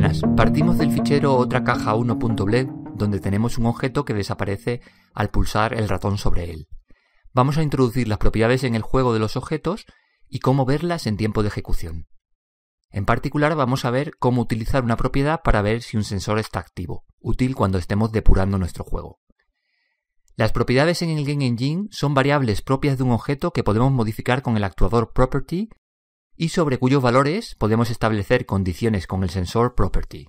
Buenas, partimos del fichero otra caja 1.bled donde tenemos un objeto que desaparece al pulsar el ratón sobre él. Vamos a introducir las propiedades en el juego de los objetos y cómo verlas en tiempo de ejecución. En particular vamos a ver cómo utilizar una propiedad para ver si un sensor está activo, útil cuando estemos depurando nuestro juego. Las propiedades en el Game Engine son variables propias de un objeto que podemos modificar con el actuador property y sobre cuyos valores podemos establecer condiciones con el sensor property.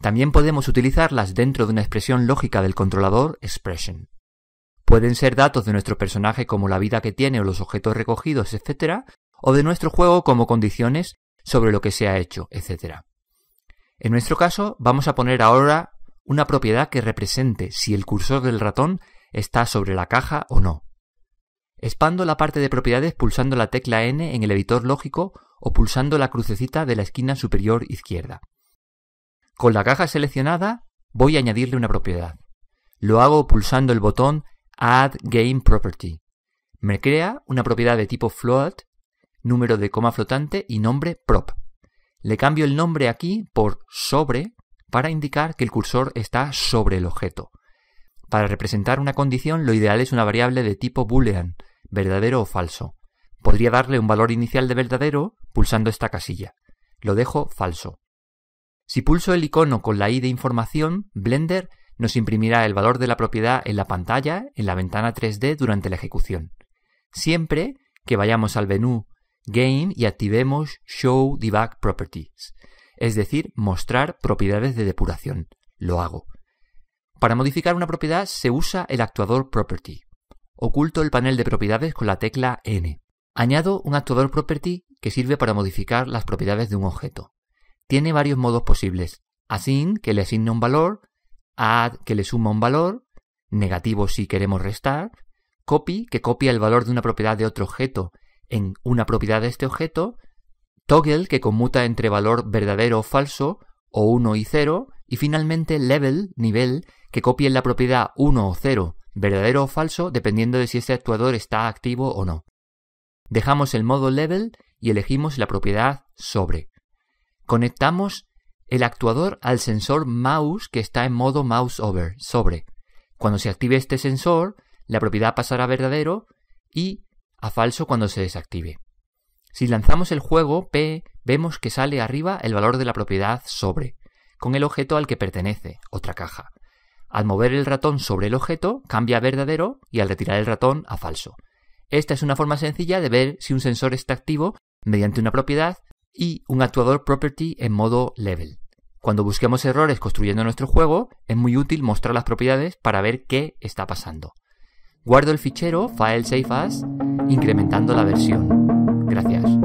También podemos utilizarlas dentro de una expresión lógica del controlador expression. Pueden ser datos de nuestro personaje como la vida que tiene o los objetos recogidos, etc., o de nuestro juego como condiciones sobre lo que se ha hecho, etc. En nuestro caso, vamos a poner ahora una propiedad que represente si el cursor del ratón está sobre la caja o no. Expando la parte de propiedades pulsando la tecla N en el editor lógico o pulsando la crucecita de la esquina superior izquierda. Con la caja seleccionada voy a añadirle una propiedad. Lo hago pulsando el botón Add Game Property. Me crea una propiedad de tipo float, número de coma flotante y nombre prop. Le cambio el nombre aquí por sobre para indicar que el cursor está sobre el objeto. Para representar una condición lo ideal es una variable de tipo boolean, verdadero o falso. Podría darle un valor inicial de verdadero pulsando esta casilla. Lo dejo falso. Si pulso el icono con la I de información, Blender nos imprimirá el valor de la propiedad en la pantalla, en la ventana 3D durante la ejecución. Siempre que vayamos al menú Game y activemos Show Debug Properties, es decir, mostrar propiedades de depuración. Lo hago. Para modificar una propiedad se usa el actuador property oculto el panel de propiedades con la tecla N. Añado un actuador property que sirve para modificar las propiedades de un objeto. Tiene varios modos posibles. Assign, que le asigna un valor, add, que le suma un valor, negativo si queremos restar, copy, que copia el valor de una propiedad de otro objeto en una propiedad de este objeto, toggle, que conmuta entre valor verdadero o falso, o 1 y 0, y finalmente level, nivel, que copia en la propiedad 1 o 0 verdadero o falso dependiendo de si este actuador está activo o no. Dejamos el modo level y elegimos la propiedad sobre. Conectamos el actuador al sensor mouse que está en modo mouse over, sobre. Cuando se active este sensor, la propiedad pasará a verdadero y a falso cuando se desactive. Si lanzamos el juego P, vemos que sale arriba el valor de la propiedad sobre, con el objeto al que pertenece, otra caja. Al mover el ratón sobre el objeto, cambia a verdadero y al retirar el ratón a falso. Esta es una forma sencilla de ver si un sensor está activo mediante una propiedad y un actuador property en modo level. Cuando busquemos errores construyendo nuestro juego, es muy útil mostrar las propiedades para ver qué está pasando. Guardo el fichero file save as incrementando la versión. Gracias.